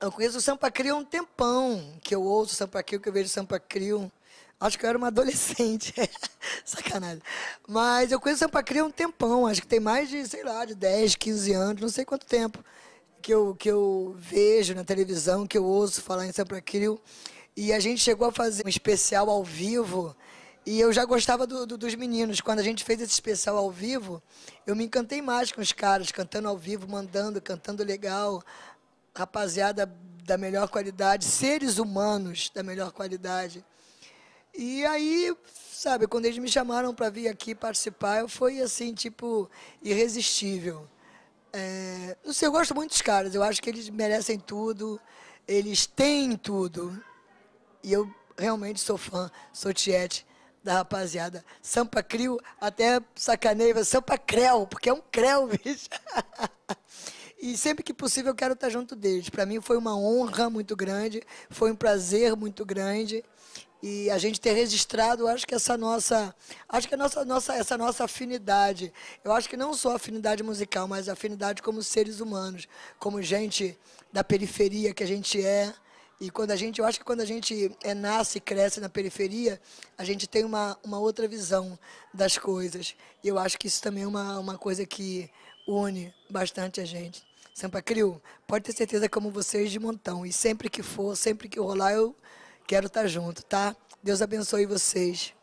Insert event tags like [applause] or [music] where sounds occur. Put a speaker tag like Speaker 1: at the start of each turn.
Speaker 1: Eu conheço o Sampa Crio há um tempão, que eu ouço Sampa Crio, que eu vejo Sampa Crio. Acho que eu era uma [laughs] adolescente. [laughs] Sacanagem. Mas eu conheço Sampa Crio há um tempão, acho que tem mais de, sei lá, de 10, 15 anos, não sei quanto tempo que eu, que eu vejo na televisão, que eu ouço falar em Sampa Crio. E a gente chegou a fazer um especial ao vivo. E eu já gostava do, do, dos meninos. Quando a gente fez esse especial ao vivo, eu me encantei mais com os caras, cantando ao vivo, mandando, cantando legal rapaziada da melhor qualidade, seres humanos da melhor qualidade. E aí, sabe, quando eles me chamaram para vir aqui participar, eu fui assim, tipo, irresistível. É, não sei, eu gosto muito dos caras, eu acho que eles merecem tudo, eles têm tudo. E eu realmente sou fã, sou tiete da rapaziada. Sampa Crio, até sacaneia, Sampa Creu, porque é um Creu, [laughs] bicho. E sempre que possível eu quero estar junto deles. Para mim foi uma honra muito grande, foi um prazer muito grande e a gente ter registrado, acho que essa nossa, acho que a nossa, nossa, essa nossa afinidade. Eu acho que não só afinidade musical, mas afinidade como seres humanos, como gente da periferia que a gente é. E quando a gente, eu acho que quando a gente é, nasce e cresce na periferia, a gente tem uma, uma outra visão das coisas. E eu acho que isso também é uma, uma coisa que une bastante a gente. Sampa Crio, pode ter certeza como vocês de montão. E sempre que for, sempre que rolar, eu quero estar tá junto, tá? Deus abençoe vocês.